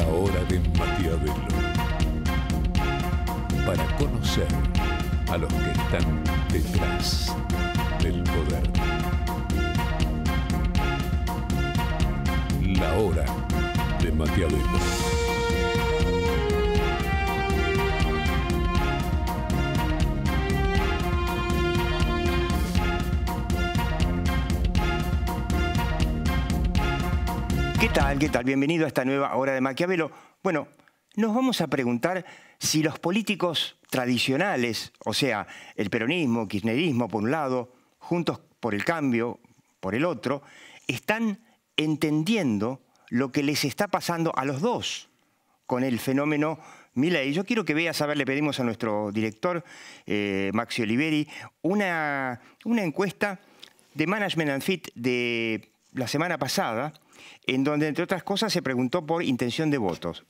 la hora de Maquiavelo para conocer a los que están detrás del poder. La hora de Maquiavelo ¿Qué tal? ¿Qué tal? Bienvenido a esta nueva hora de Maquiavelo. Bueno, nos vamos a preguntar si los políticos tradicionales, o sea, el peronismo, kirchnerismo por un lado, juntos por el cambio, por el otro, están entendiendo lo que les está pasando a los dos con el fenómeno Y Yo quiero que veas, a ver, le pedimos a nuestro director, eh, Maxi Oliveri, una, una encuesta de Management and Fit de la semana pasada, en donde, entre otras cosas, se preguntó por intención de votos.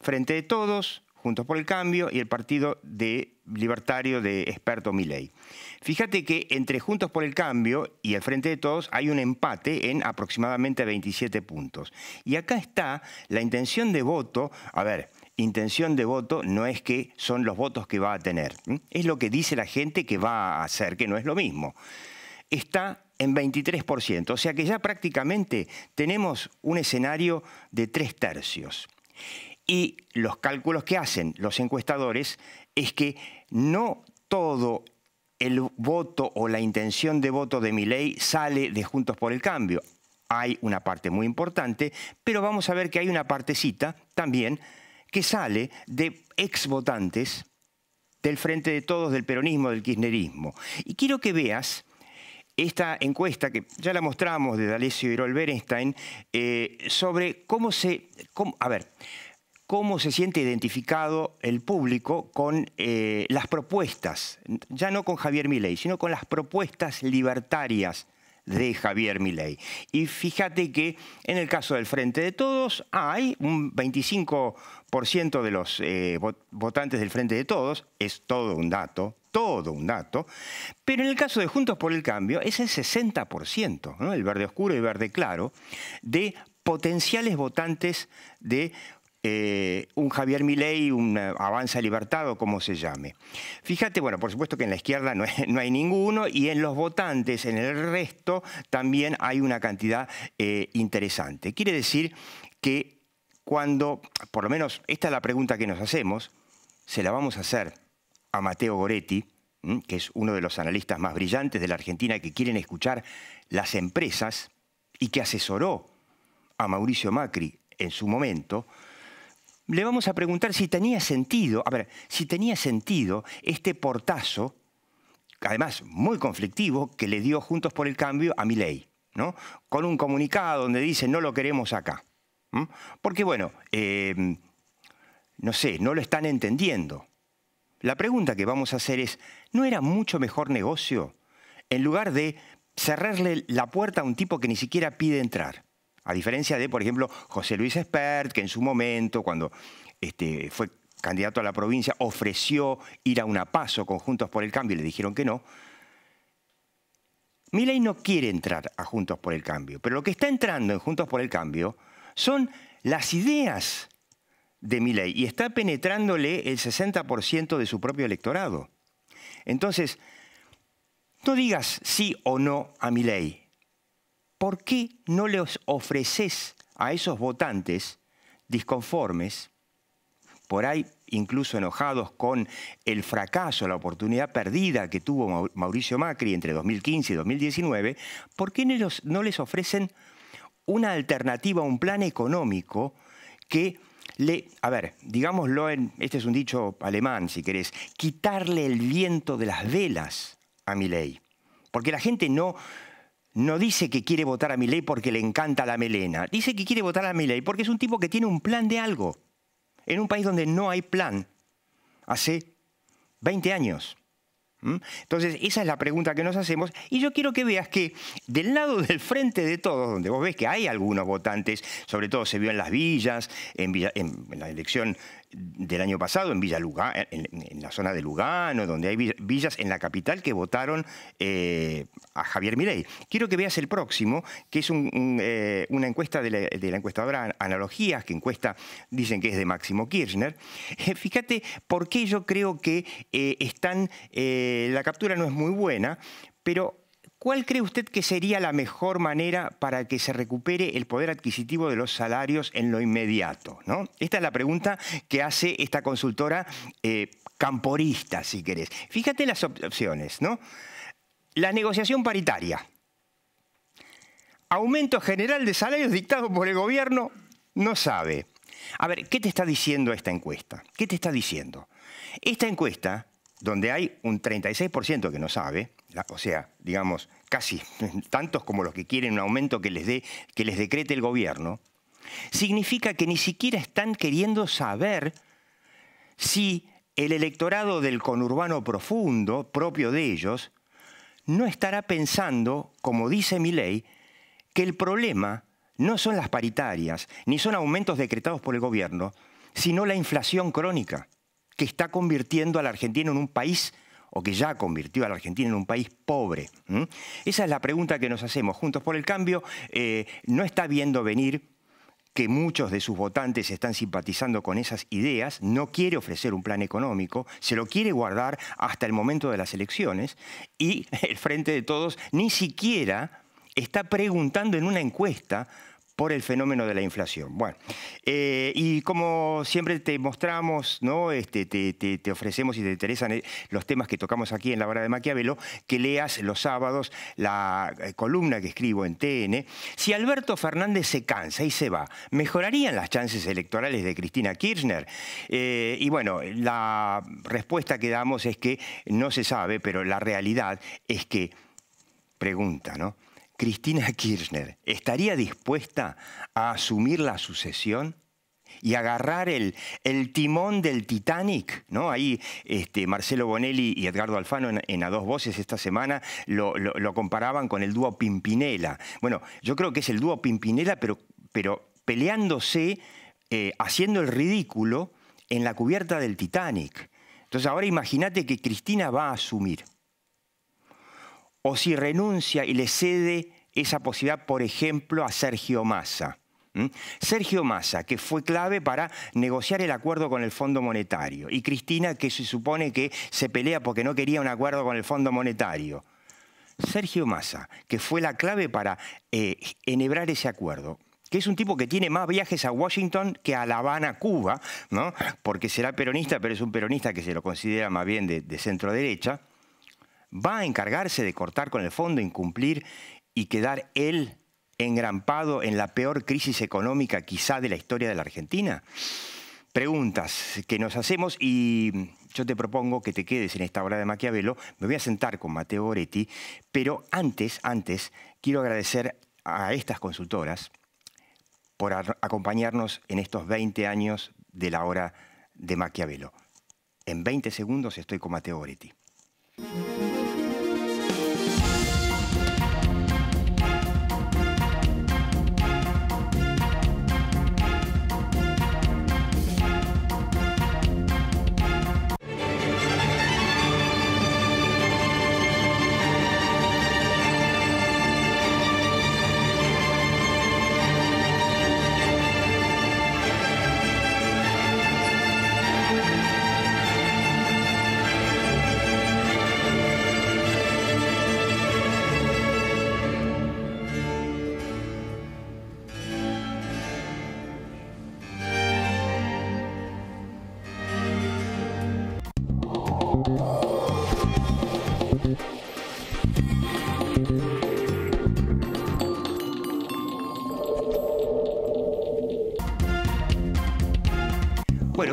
Frente de todos, Juntos por el Cambio y el Partido de Libertario de Experto Milei. Fíjate que entre Juntos por el Cambio y el Frente de Todos hay un empate en aproximadamente 27 puntos. Y acá está la intención de voto, a ver, intención de voto no es que son los votos que va a tener, es lo que dice la gente que va a hacer, que no es lo mismo está en 23%, o sea que ya prácticamente tenemos un escenario de tres tercios. Y los cálculos que hacen los encuestadores es que no todo el voto o la intención de voto de mi ley sale de Juntos por el Cambio. Hay una parte muy importante, pero vamos a ver que hay una partecita también que sale de ex-votantes del Frente de Todos, del peronismo, del kirchnerismo. Y quiero que veas esta encuesta que ya la mostramos de D'Alessio y Bernstein, eh, sobre cómo se... a ver, cómo se siente identificado el público con eh, las propuestas, ya no con Javier Milei, sino con las propuestas libertarias de Javier Milei. Y fíjate que en el caso del Frente de Todos hay un 25% de los eh, votantes del Frente de Todos, es todo un dato, todo un dato, pero en el caso de Juntos por el Cambio es el 60%, el verde oscuro y verde claro, de potenciales votantes de eh, un Javier Milei, un eh, Avanza Libertad o como se llame. Fíjate, bueno, por supuesto que en la izquierda no, hay ninguno y en los votantes, en el resto, también hay una cantidad eh, interesante. Quiere decir que cuando, por lo menos esta es la pregunta que nos hacemos, se la vamos a hacer a Mateo Goretti, que es uno de los analistas más brillantes de la Argentina, que quieren escuchar las empresas y que asesoró a Mauricio Macri en su momento, le vamos a preguntar si tenía sentido, a ver, si tenía sentido este portazo, además muy conflictivo, que le dio Juntos por el Cambio a Milei, ¿no? Con un comunicado donde dice no lo queremos acá. Porque bueno, eh, no sé, no lo están entendiendo. La pregunta que vamos a hacer es, ¿no era mucho mejor negocio en lugar de cerrarle la puerta a un tipo que ni siquiera pide entrar? A diferencia de, por ejemplo, José Luis Espert, que en su momento, cuando este, fue candidato a la provincia, ofreció ir a una paso con Juntos por el Cambio y le dijeron que no. Miley no quiere entrar a Juntos por el Cambio, pero lo que está entrando en Juntos por el Cambio son las ideas de ley y está penetrándole el 60% de su propio electorado. Entonces, no digas sí o no a ley. ¿Por qué no les ofreces a esos votantes disconformes, por ahí incluso enojados con el fracaso, la oportunidad perdida que tuvo Mauricio Macri entre 2015 y 2019, ¿por qué no les ofrecen una alternativa, un plan económico que le, a ver, digámoslo en, este es un dicho alemán, si querés, quitarle el viento de las velas a ley. Porque la gente no, no dice que quiere votar a ley porque le encanta la melena, dice que quiere votar a ley porque es un tipo que tiene un plan de algo. En un país donde no hay plan, hace 20 años. ¿Mm? Entonces, esa es la pregunta que nos hacemos y yo quiero que veas que del lado del frente de todos, donde vos ves que hay algunos votantes, sobre todo se vio en las villas, en, en la elección del año pasado en Villa en, la zona de Lugano, donde hay villas en la capital que votaron eh, a Javier Milei. Quiero que veas el próximo, que es eh, una encuesta de la, encuestadora Analogías, que encuesta, dicen que es de Máximo Kirchner. Eh, fíjate por qué yo creo que están, la captura no es muy buena, pero ¿Cuál cree usted que sería la mejor manera para que se recupere el poder adquisitivo de los salarios en lo inmediato? ¿no? Esta es la pregunta que hace esta consultora eh, camporista, si querés. Fíjate las opciones, ¿no? La negociación paritaria. Aumento general de salarios dictado por el gobierno, no sabe. A ver, ¿qué te está diciendo esta encuesta? ¿Qué te está diciendo? Esta encuesta, donde hay un 36% que no sabe, o sea, digamos, casi tantos como los que quieren un aumento que les, dé, que les decrete el gobierno, significa que ni siquiera están queriendo saber si el electorado del conurbano profundo, propio de ellos, no estará pensando, como dice mi ley, que el problema no son las paritarias, ni son aumentos decretados por el gobierno, sino la inflación crónica, que está convirtiendo a la Argentina en un país o que ya convirtió a la Argentina en un país pobre? Esa es la pregunta que nos hacemos. Juntos por el Cambio eh, no está viendo venir que muchos de sus votantes están simpatizando con esas ideas, no quiere ofrecer un plan económico, se lo quiere guardar hasta el momento de las elecciones y el Frente de Todos ni siquiera está preguntando en una encuesta por el fenómeno de la inflación. Bueno, eh, y como siempre te mostramos, ¿no? Este, te, ofrecemos y te interesan eh, los temas que tocamos aquí en la hora de Maquiavelo, que leas los sábados la eh, columna que escribo en TN. Si Alberto Fernández se cansa y se va, ¿mejorarían las chances electorales de Cristina Kirchner? y bueno, la respuesta que damos es que no se sabe, pero la realidad es que, pregunta, ¿no? Cristina Kirchner estaría dispuesta a asumir la sucesión y agarrar el, el timón del Titanic, ¿no? Ahí este, Marcelo Bonelli y Edgardo Alfano en, A Dos Voces esta semana lo, comparaban con el dúo Pimpinela. Bueno, yo creo que es el dúo Pimpinela, pero, pero peleándose, eh, haciendo el ridículo en la cubierta del Titanic. Entonces ahora imagínate que Cristina va a asumir o si renuncia y le cede esa posibilidad, por ejemplo, a Sergio Massa. Sergio Massa, que fue clave para negociar el acuerdo con el Fondo Monetario, y Cristina, que se supone que se pelea porque no quería un acuerdo con el Fondo Monetario. Sergio Massa, que fue la clave para eh, enhebrar ese acuerdo que es un tipo que tiene más viajes a Washington que a La Habana, Cuba, ¿no? porque será peronista, pero es un peronista que se lo considera más bien de, de centro derecha, va a encargarse de cortar con el fondo, incumplir y quedar él engrampado en la peor crisis económica quizá de la historia de la Argentina? Preguntas que nos hacemos y yo te propongo que te quedes en esta hora de Maquiavelo. Me voy a sentar con Mateo Oretti, pero antes, antes, quiero agradecer a estas consultoras por acompañarnos en estos 20 años de la hora de Maquiavelo. En 20 segundos estoy con Mateo Boretti.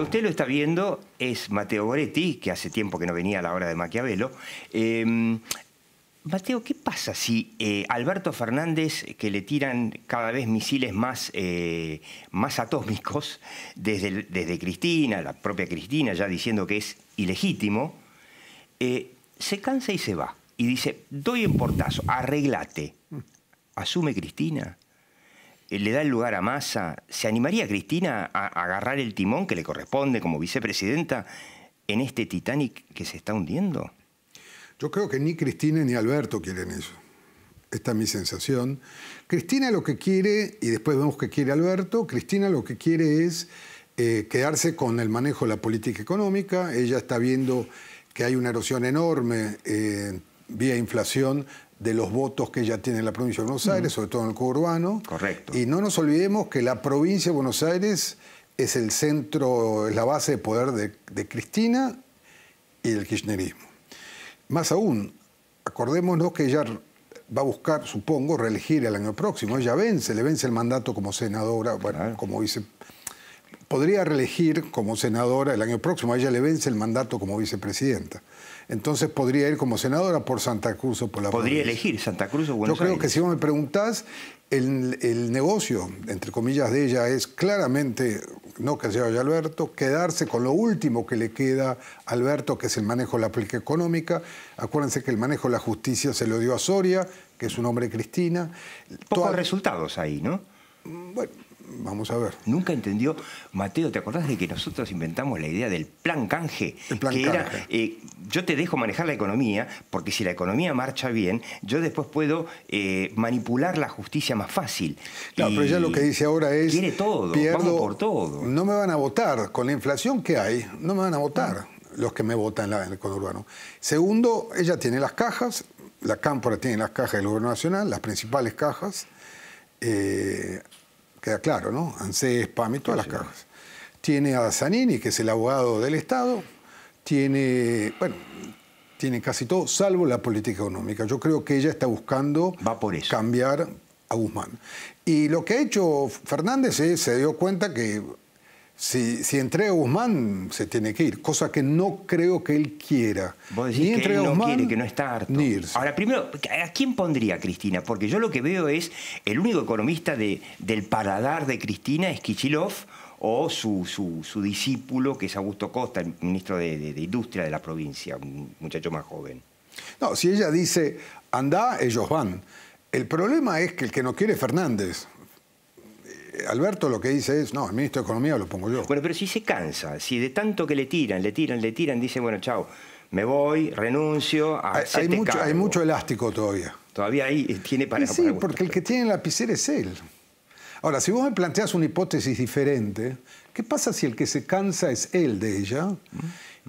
usted lo está viendo es Mateo Goretti, que hace tiempo que no venía a la hora de Maquiavelo. Em, Mateo, ¿qué pasa si eh, Alberto Fernández, que le tiran cada vez misiles más, eh, más atómicos, desde, desde, Cristina, la propia Cristina ya diciendo que es ilegítimo, eh, se cansa y se va? Y dice, doy un portazo, arreglate. ¿Asume Cristina? Eh, le da el lugar a Massa. ¿Se animaría Cristina a agarrar el timón que le corresponde como vicepresidenta en este Titanic que se está hundiendo? Yo creo que ni Cristina ni Alberto quieren eso. Esta es mi sensación. Cristina lo que quiere, y después vemos que quiere Alberto, Cristina lo que quiere es eh, quedarse con el manejo de la política económica. Ella está viendo que hay una erosión enorme eh, vía inflación de los votos que ya tiene la provincia de Buenos Aires, sobre todo en el cubo urbano. Correcto. Y no nos olvidemos que la provincia de Buenos Aires es el centro, es la base de poder de, Cristina y del kirchnerismo. Más aún, acordémonos que ella va a buscar, supongo, reelegir el año próximo. Ella vence, le vence el mandato como senadora, bueno, como dice podría reelegir como senadora el año próximo. A ella le vence el mandato como vicepresidenta. Entonces podría ir como senadora por Santa Cruz o por la Podría elegir Santa Cruz o Buenos Yo creo que si vos me preguntás, el, negocio, entre comillas, de ella es claramente, no que se vaya Alberto, quedarse con lo último que le queda a Alberto, que es el manejo de la política económica. Acuérdense que el manejo de la justicia se lo dio a Soria, que es un hombre Cristina. Pocos resultados ahí, ¿no? Mm, bueno, Vamos a ver. Nunca entendió, Mateo, ¿te acordás de que nosotros inventamos la idea del plan canje? El plan que era, eh, yo te dejo manejar la economía, porque si la economía marcha bien, yo después puedo eh, manipular la justicia más fácil. Claro, pero ella lo que dice ahora es... Quiere todo, pierdo, vamos por todo. No me van a votar, con la inflación que hay, no me van a votar ah. los que me votan en, en el urbano. Segundo, ella tiene las cajas, la Cámpora tiene las cajas del Gobierno Nacional, las principales cajas. Eh, queda claro, ¿no? hanse SPAM y todas las cajas. Tiene a Zanini, que es el abogado del Estado, tiene, bueno, tiene casi todo, salvo la política económica. Yo creo que ella está buscando cambiar a Guzmán. Y lo que ha hecho Fernández es, se dio cuenta que si, entrega Guzmán, se tiene que ir, cosa que no creo que él quiera. Vos decís que no quiere, que no está harto. Ahora, primero, ¿a quién pondría Cristina? Porque yo lo que veo es el único economista del paladar de Cristina es Kichilov o su, discípulo, que es Augusto Costa, el ministro de, de Industria de la provincia, un muchacho más joven. No, si ella dice, anda, ellos van. El problema es que el que no quiere es Fernández. Alberto lo que dice es, no, el ministro de Economía lo pongo yo. Bueno, pero si se cansa, si de tanto que le tiran, le tiran, le tiran, dice, bueno, chao, me voy, renuncio, hay, mucho, hay mucho elástico todavía. Todavía ahí tiene para... sí, porque el que tiene la lapicera es él. Ahora, si vos me planteas una hipótesis diferente, ¿qué pasa si el que se cansa es él de ella? Mm.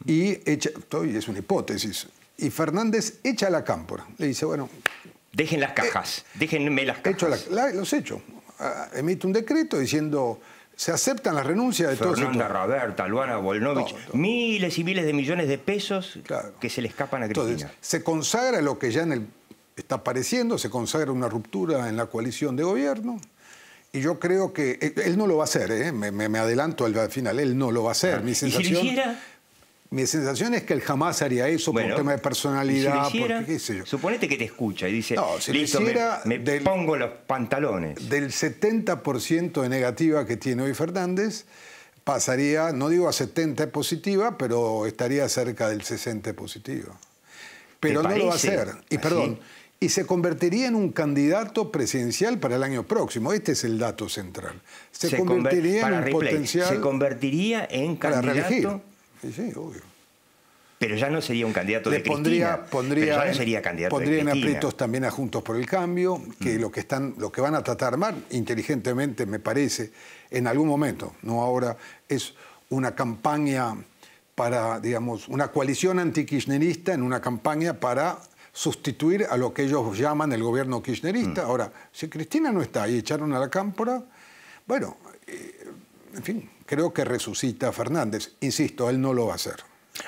Y echa, estoy, es una hipótesis. Y Fernández echa la cámpora. Le dice, bueno... Dejen las eh, cajas, déjenme las cajas. Hecho los echo emite un decreto diciendo se aceptan las renuncias de Fernanda todos Roberta, Luana Volnovich, miles y miles de millones de pesos que se le escapan a Cristina. se consagra lo que ya está apareciendo, se consagra una ruptura en la coalición de gobierno. Y yo creo que eh, él no lo va a hacer, eh, me, adelanto al final, él no lo va a hacer. Ah. Mi sensación, ¿Y mi sensación es que él jamás haría eso por tema de personalidad. Suponete que te escucha y dice, no, si listo, me, pongo los pantalones. Del 70% de negativa que tiene hoy Fernández, pasaría, no digo a 70 positiva, pero estaría cerca del 60 positivo. Pero no lo va a hacer. Y ¿Ah, perdón, y se convertiría en un candidato presidencial para el año próximo. Este es el dato central. Se, convertiría en un potencial... Se convertiría en candidato... Para Sí, sí, obvio. Pero ya no sería un candidato de pondría, Cristina. Pondría, ya sería candidato pondría en aprietos también a Juntos por el Cambio, que mm. lo, que están, lo que van a tratar más inteligentemente, me parece, en algún momento, no ahora, es una campaña para, digamos, una coalición anti-kirchnerista en una campaña para sustituir a lo que ellos llaman el gobierno kirchnerista. Mm. Ahora, si Cristina no está y echaron a la cámpora, bueno, en fin, creo que resucita a Fernández. Insisto, él no lo va a hacer.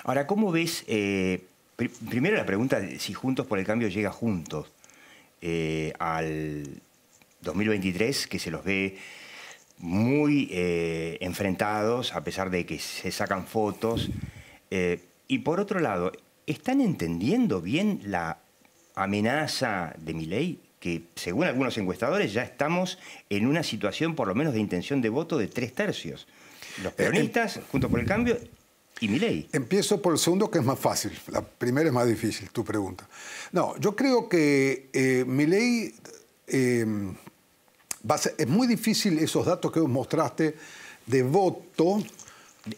Ahora, ¿cómo ves? Eh, primero la pregunta de si Juntos por el Cambio llega juntos eh, al 2023, que se los ve muy eh, enfrentados, a pesar de que se sacan fotos. y por otro lado, ¿están entendiendo bien la amenaza de mi ley? que según algunos encuestadores ya estamos en una situación por lo menos de intención de voto de tres tercios. Los eh, eh, peronistas, junto por el cambio, y mi ley. Empiezo por el segundo, que es más fácil. La primera es más difícil, tu pregunta. No, yo creo que eh, mi ley... es muy difícil esos datos que vos mostraste de voto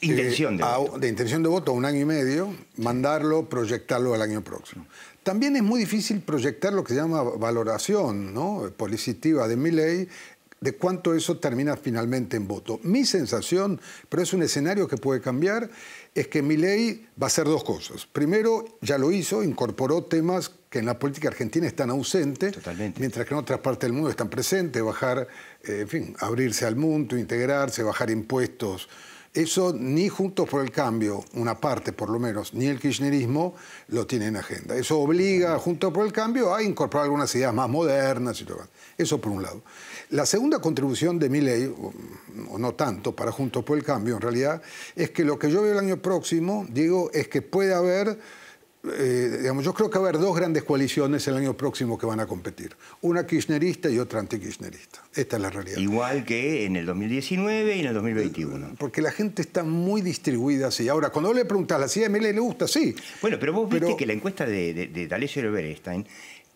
Intención eh, de, de intención de voto a un año y medio, mandarlo, proyectarlo al año próximo. También es muy difícil proyectar lo que se llama valoración ¿no? policitiva de mi ley, de cuánto eso termina finalmente en voto. Mi sensación, pero es un escenario que puede cambiar, es que mi ley va a hacer dos cosas. Primero, ya lo hizo, incorporó temas que en la política argentina están ausentes, mientras que en otras partes del mundo están presentes, bajar, eh, en fin, abrirse al mundo, integrarse, bajar impuestos eso ni Juntos por el Cambio, una parte por lo menos, ni el kirchnerismo lo tiene en agenda. Eso obliga a Juntos por el Cambio a incorporar algunas ideas más modernas y todo Eso por un lado. La segunda contribución de mi ley, o no tanto, para Juntos por el Cambio en realidad, es que lo que yo veo el año próximo, digo, es que puede haber eh, digamos, yo creo que va a haber dos grandes coaliciones el año próximo que van a competir. Una kirchnerista y otra anti antikirchnerista. Esta es la realidad. Igual que en el 2019 y en el 2021. Eh, porque la gente está muy distribuida así. Ahora, cuando vos le preguntás, ¿la Milley le gusta? Sí. Bueno, pero vos viste que la encuesta de, de, de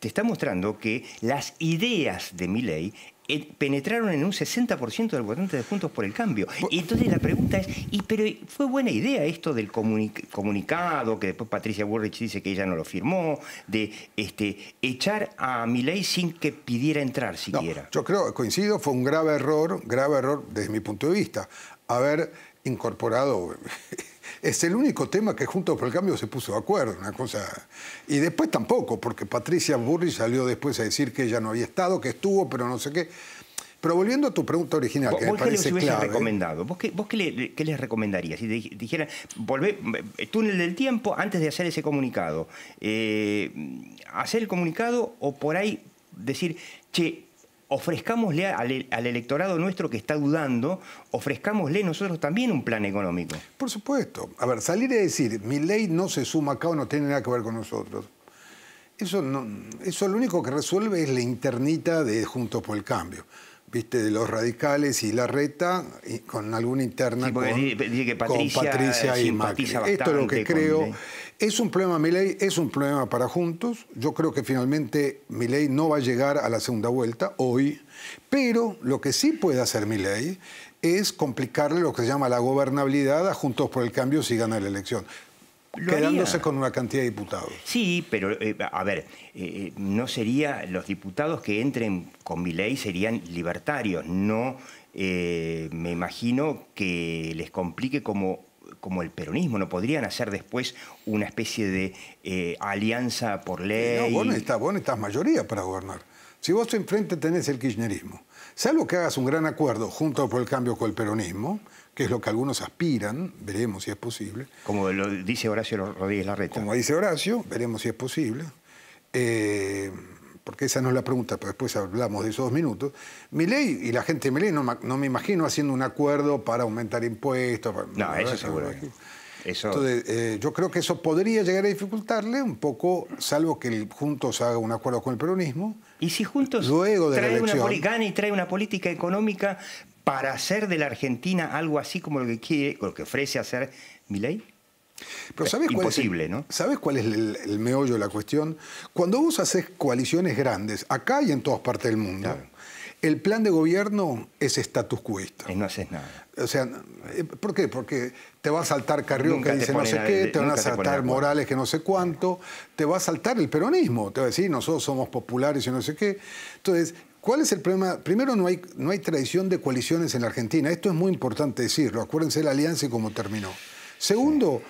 te está mostrando que las ideas de Milley eh, penetraron en un 60% del votante de puntos por el Cambio. entonces la pregunta es, ¿y pero fue buena idea esto del comunicado, que después Patricia Burrich dice que ella no lo firmó, de este, echar a Milei sin que pidiera entrar siquiera? yo creo, coincido, fue un grave error, grave error desde mi punto de vista, haber incorporado es el único tema que junto por el Cambio se puso de acuerdo, una cosa... Y después tampoco, porque Patricia Burri salió después a decir que ella no había estado, que estuvo, pero no sé qué. Pero volviendo a tu pregunta original, que me parece les recomendado? ¿Vos qué, les recomendarías? Si dijera dijeran, eh, túnel del tiempo antes de hacer ese comunicado. Eh, ¿Hacer el comunicado o por ahí decir, che, ofrezcámosle al, electorado nuestro que está dudando, ofrezcámosle nosotros también un plan económico. Por supuesto. A ver, salir a decir, mi ley no se suma acá o no tiene nada que ver con nosotros. Eso, eso lo único que resuelve es la internita de Juntos por el Cambio. Viste, de los radicales y la reta, con alguna interna sí, con, dice que Patricia, y Macri. Esto es lo que creo. Es un problema ley, es un problema para Juntos. Yo creo que finalmente mi ley no va a llegar a la segunda vuelta hoy, pero lo que sí puede hacer mi ley es complicarle lo que se llama la gobernabilidad a Juntos por el Cambio si gana la elección. quedándose con una cantidad de diputados. Sí, pero eh, a ver, eh, eh, no sería los diputados que entren con mi ley serían libertarios, no me imagino que les complique como como el peronismo, no podrían hacer después una especie de eh, alianza por ley. No, vos necesitas, estás mayoría para gobernar. Si vos enfrente tenés el kirchnerismo, salvo que hagas un gran acuerdo junto por el cambio con el peronismo, que es lo que algunos aspiran, veremos si es posible. Como lo dice Horacio Rodríguez Larreta. Como dice Horacio, veremos si es posible. Eh, porque esa no es la pregunta, pero después hablamos de esos dos minutos, ley, y la gente de Milei no, no, me imagino haciendo un acuerdo para aumentar impuestos. no, eso seguro. Eh, yo creo que eso podría llegar a dificultarle un poco, salvo que Juntos haga un acuerdo con el peronismo. Y si Juntos luego una y trae una política económica para hacer de la Argentina algo así como lo que quiere, lo que ofrece hacer mi ley. Pero eh, ¿sabes imposible, cuál es, ¿no? ¿Sabes cuál es el, meollo de la cuestión? Cuando vos haces coaliciones grandes, acá y en todas partes del mundo, el plan de gobierno es status quoista. Y no haces nada. O sea, eh, ¿por qué? Porque te va a saltar Carrión que dice no sé qué, te van a saltar Morales que no sé cuánto, te va a saltar el peronismo, te va a decir nosotros somos populares y no sé qué. Entonces, ¿Cuál es el problema? Primero, no hay, no hay tradición de coaliciones en la Argentina. Esto es muy importante decirlo. Acuérdense la alianza y cómo terminó. Segundo,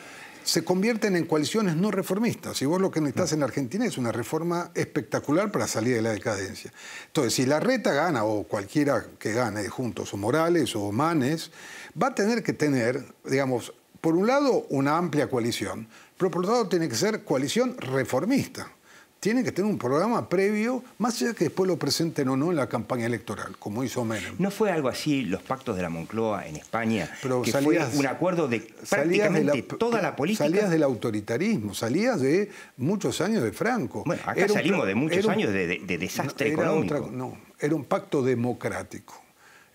se convierten en coaliciones no reformistas. Y vos lo que necesitas en Argentina es una reforma espectacular para salir de la decadencia. Entonces, si la reta gana, o cualquiera que gane juntos, o Morales o Manes, va a tener que tener, digamos, por un lado, una amplia coalición, pero por otro lado, tiene que ser coalición reformista tienen que tener un programa previo, más allá que después lo presenten o no en la campaña electoral, como hizo Menem. ¿No fue algo así los pactos de la Moncloa en España? Pero que fue un acuerdo de prácticamente toda la eh, política. Salías del autoritarismo, salías de muchos años de Franco. Bueno, acá salimos de muchos años de, desastre económico. no, era un pacto democrático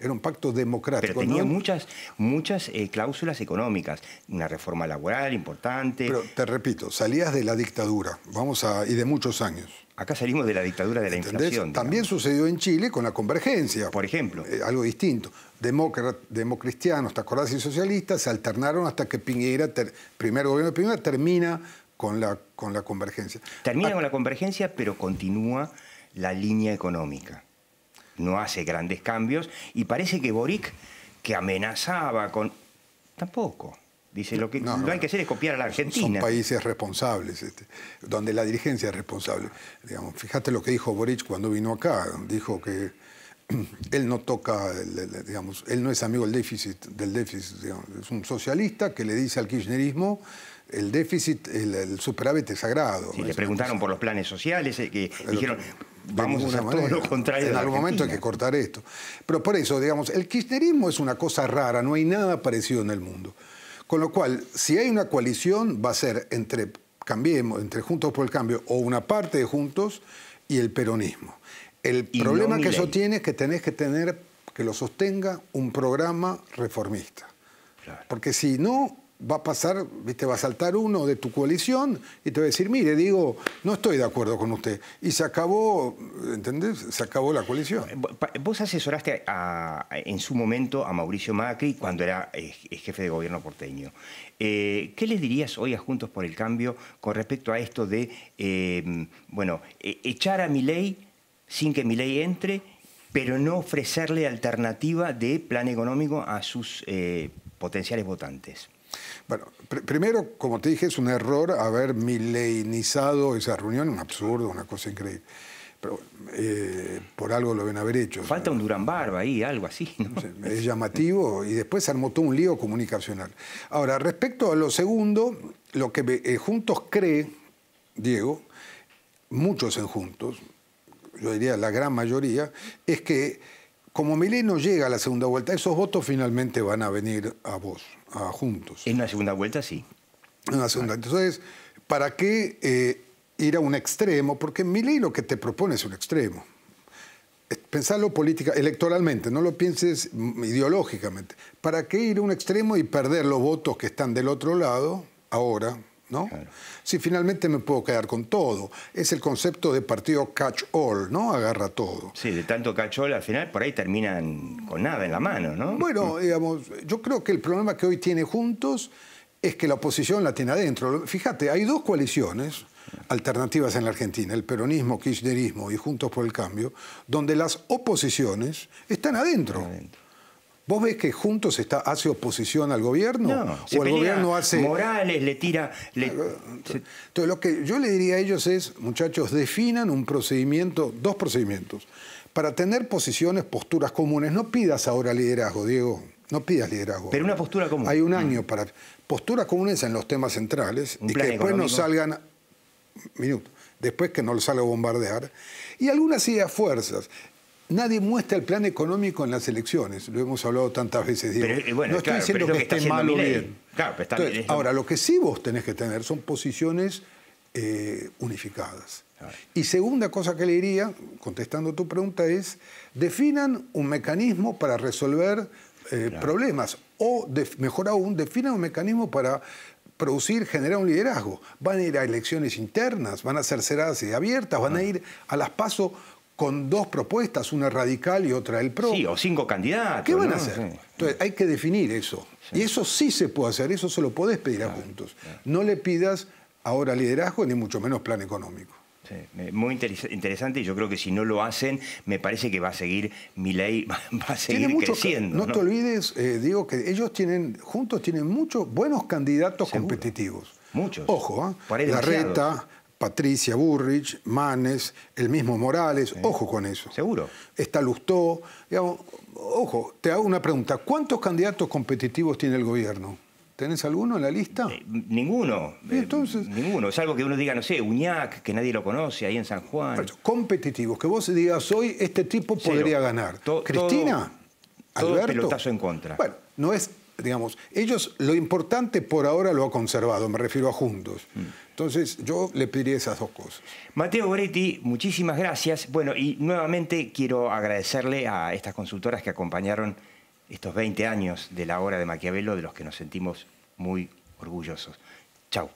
era un pacto democrático. Pero tenía muchas, muchas eh, cláusulas económicas, una reforma laboral importante. Pero te repito, salías de la dictadura, vamos a, y de muchos años. Acá salimos de la dictadura de la inflación. También sucedió en Chile con la convergencia. Por ejemplo. Eh, algo distinto. Democristianos, democristianos, acordás, y socialistas se alternaron hasta que Piñera, primer gobierno de Piñera, termina con la, con la convergencia. Termina ah. con la convergencia, pero continúa la línea económica no hace grandes cambios, y parece que Boric, que amenazaba con... Tampoco. Dice, lo que no, hay que hacer es copiar a la Argentina. Son países responsables, este, donde la dirigencia es responsable. Digamos, fíjate lo que dijo Boric cuando vino acá. Dijo que él no toca, digamos, él no es amigo del déficit, del déficit es un socialista que le dice al kirchnerismo el déficit, el, superávit es sagrado. le preguntaron por los planes sociales, eh, que dijeron, vamos a En algún momento hay que cortar esto. Pero por eso, digamos, el kirchnerismo es una cosa rara, no hay nada parecido en el mundo. Con lo cual, si hay una coalición, va a ser entre Cambiemos, entre Juntos por el Cambio o una parte de Juntos y el peronismo. El problema que eso tiene es que tenés que tener que lo sostenga un programa reformista. Porque si no, va a pasar, te va a saltar uno de tu coalición y te va a decir, mire, digo, no estoy de acuerdo con usted. Y se acabó, ¿entendés? Se acabó la coalición. Eh, vos asesoraste en su momento a Mauricio Macri cuando era eh, jefe de gobierno porteño. Eh, ¿Qué le dirías hoy a Juntos por el Cambio con respecto a esto de, bueno, e, echar a mi ley sin que mi ley entre, pero no ofrecerle alternativa de plan económico a sus potenciales votantes? Bueno, primero, como te dije, es un error haber milenizado esa reunión, un absurdo, una cosa increíble. Pero eh, por algo lo deben haber hecho. Falta un Durán Barba ahí, algo así. Es llamativo y después se armó todo un lío comunicacional. Ahora, respecto a lo segundo, lo que eh, Juntos cree, Diego, muchos en Juntos, yo diría la gran mayoría, es que como Mileno llega a la segunda vuelta, esos votos finalmente van a venir a vos. Juntos. En una segunda vuelta sí. En una segunda. Entonces, ¿para qué eh, ir a un extremo? Porque ley lo que te propone es un extremo. Eh, Pensarlo política, electoralmente, no lo pienses ideológicamente. ¿Para qué ir a un extremo y perder los votos que están del otro lado ahora, ¿no? Si finalmente me puedo quedar con todo. Es el concepto de partido catch-all, ¿no? Agarra todo. Sí, de tanto catch-all al final por ahí terminan con nada en la mano, ¿no? Bueno, digamos, yo creo que el problema que hoy tiene juntos es que la oposición la tiene adentro. Fíjate, hay dos coaliciones alternativas en la Argentina, el peronismo, kirchnerismo y Juntos por el Cambio, donde las oposiciones están adentro. ¿Vos ves que Juntos está, hace oposición al gobierno? No, ¿O el gobierno hace...? Morales le tira... Le... Entonces, lo que yo le diría a ellos es, muchachos, definan un procedimiento, dos procedimientos. Para tener posiciones, posturas comunes, no pidas ahora liderazgo, Diego. No pidas liderazgo. Pero una postura común. Hay un año mm. para... Posturas comunes en los temas centrales y que después no salgan... Minuto. Después que no lo salga a bombardear. Y algunas ideas fuerzas. Nadie muestra el plan económico en las elecciones, lo hemos hablado tantas veces. Eh, no estoy diciendo que, esté mal o bien. ahora, lo que sí vos tenés que tener son posiciones eh, unificadas. Y segunda cosa que le diría, contestando tu pregunta, es definan un mecanismo para resolver eh, problemas o, mejor aún, definan un mecanismo para producir, generar un liderazgo. Van a ir a elecciones internas, van a ser cerradas y abiertas, van a ah. ir a las pasos con dos propuestas, una radical y otra el PRO. Sí, o cinco candidatos. ¿Qué van a hacer? Entonces, hay que definir eso. Y eso sí se puede hacer, eso se lo podés pedir a Juntos. No le pidas ahora liderazgo, ni mucho menos plan económico. Sí, muy interesante y yo creo que si no lo hacen, me parece que va a seguir, mi ley va a seguir creciendo. No, te olvides, eh, digo que ellos tienen, juntos tienen muchos buenos candidatos competitivos. Muchos. Ojo, ¿eh? Reta... Patricia Burrich, Manes, el mismo Morales, ojo con eso. Seguro. Está Lustó. ojo, te hago una pregunta. ¿Cuántos candidatos competitivos tiene el gobierno? ¿Tenés alguno en la lista? Eh, ninguno. Eh, ninguno. entonces? ninguno. Salvo que uno diga, no sé, Uñac, que nadie lo conoce ahí en San Juan. competitivos, que vos digas hoy, este tipo podría ganar. ¿Cristina? Alberto. pelotazo en contra. Bueno, no es digamos, ellos lo importante por ahora lo ha conservado, me refiero a Juntos. Mm. Entonces, yo le pediría esas dos cosas. Mateo Goretti, muchísimas gracias. Bueno, y nuevamente quiero agradecerle a estas consultoras que acompañaron estos 20 años de la obra de Maquiavelo, de los que nos sentimos muy orgullosos. Chau.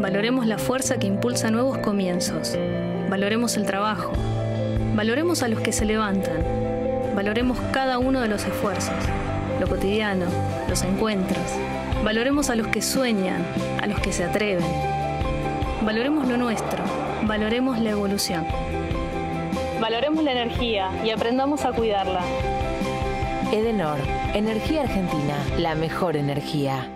Valoremos la fuerza que impulsa nuevos comienzos. Valoremos el trabajo. Valoremos a los que se levantan. Valoremos cada uno de los esfuerzos, lo cotidiano, los encuentros. Valoremos a los que sueñan, a los que se atreven. Valoremos lo nuestro. Valoremos la evolución. Valoremos la energía y aprendamos a cuidarla. Edenor, Energía Argentina, la mejor energía.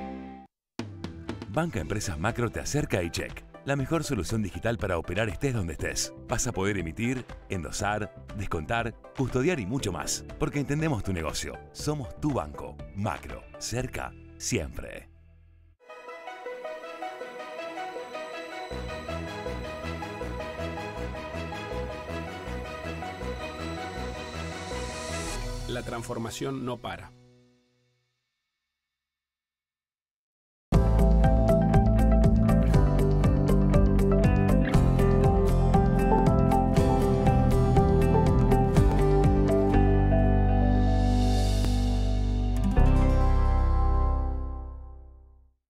Banca Empresas Macro te acerca y check. la mejor solución digital para operar estés donde estés. Vas a poder emitir, endosar, descontar, custodiar y mucho más, porque entendemos tu negocio. Somos tu banco. Macro, cerca, siempre. La transformación no para.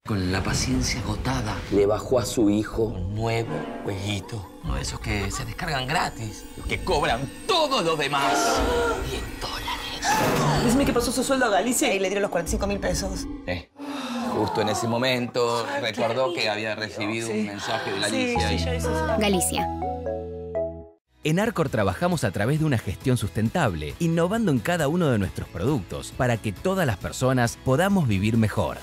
Con la paciencia agotada. Le bajó a su hijo un nuevo jueguito. Uno de esos que se descargan gratis. Los que cobran todos los demás. Y dólares. que pasó su sueldo a Galicia y le dieron los 45 mil pesos. Eh, justo en ese momento recordó que había recibido un mensaje de Galicia. Galicia. En Arcor trabajamos a través de una gestión sustentable, innovando en cada uno de nuestros productos para que todas las personas podamos vivir mejor.